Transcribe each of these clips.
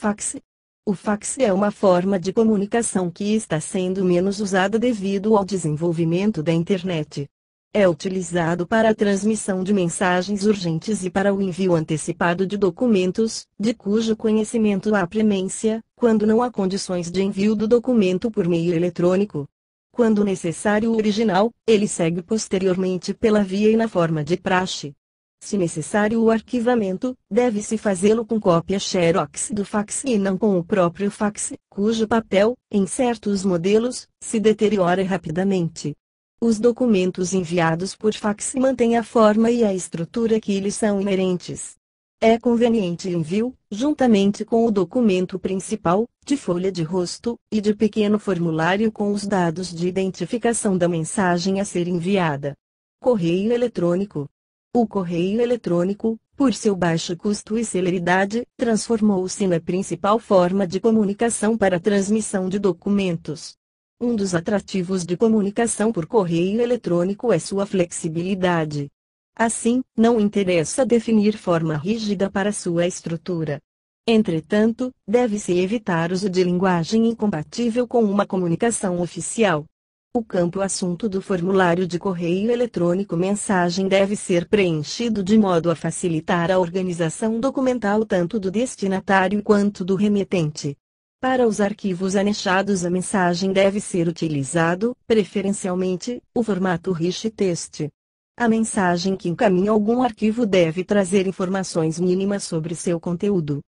Fax. O fax é uma forma de comunicação que está sendo menos usada devido ao desenvolvimento da internet. É utilizado para a transmissão de mensagens urgentes e para o envio antecipado de documentos, de cujo conhecimento há premência, quando não há condições de envio do documento por meio eletrônico. Quando necessário o original, ele segue posteriormente pela via e na forma de praxe. Se necessário o arquivamento, deve-se fazê-lo com cópia xerox do fax e não com o próprio fax, cujo papel, em certos modelos, se deteriora rapidamente. Os documentos enviados por fax mantêm a forma e a estrutura que lhes são inerentes. É conveniente envio, juntamente com o documento principal, de folha de rosto, e de pequeno formulário com os dados de identificação da mensagem a ser enviada. Correio eletrônico o correio eletrônico, por seu baixo custo e celeridade, transformou-se na principal forma de comunicação para a transmissão de documentos. Um dos atrativos de comunicação por correio eletrônico é sua flexibilidade. Assim, não interessa definir forma rígida para sua estrutura. Entretanto, deve-se evitar uso de linguagem incompatível com uma comunicação oficial. O campo assunto do formulário de correio eletrônico mensagem deve ser preenchido de modo a facilitar a organização documental tanto do destinatário quanto do remetente. Para os arquivos anexados a mensagem deve ser utilizado, preferencialmente, o formato rich text. A mensagem que encaminha algum arquivo deve trazer informações mínimas sobre seu conteúdo.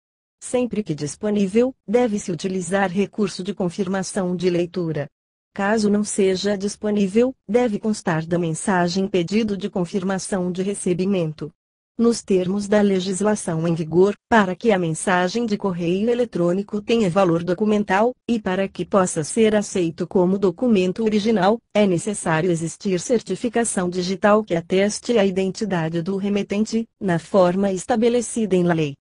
Sempre que disponível, deve-se utilizar recurso de confirmação de leitura. Caso não seja disponível, deve constar da mensagem pedido de confirmação de recebimento. Nos termos da legislação em vigor, para que a mensagem de correio eletrônico tenha valor documental, e para que possa ser aceito como documento original, é necessário existir certificação digital que ateste a identidade do remetente, na forma estabelecida em lei.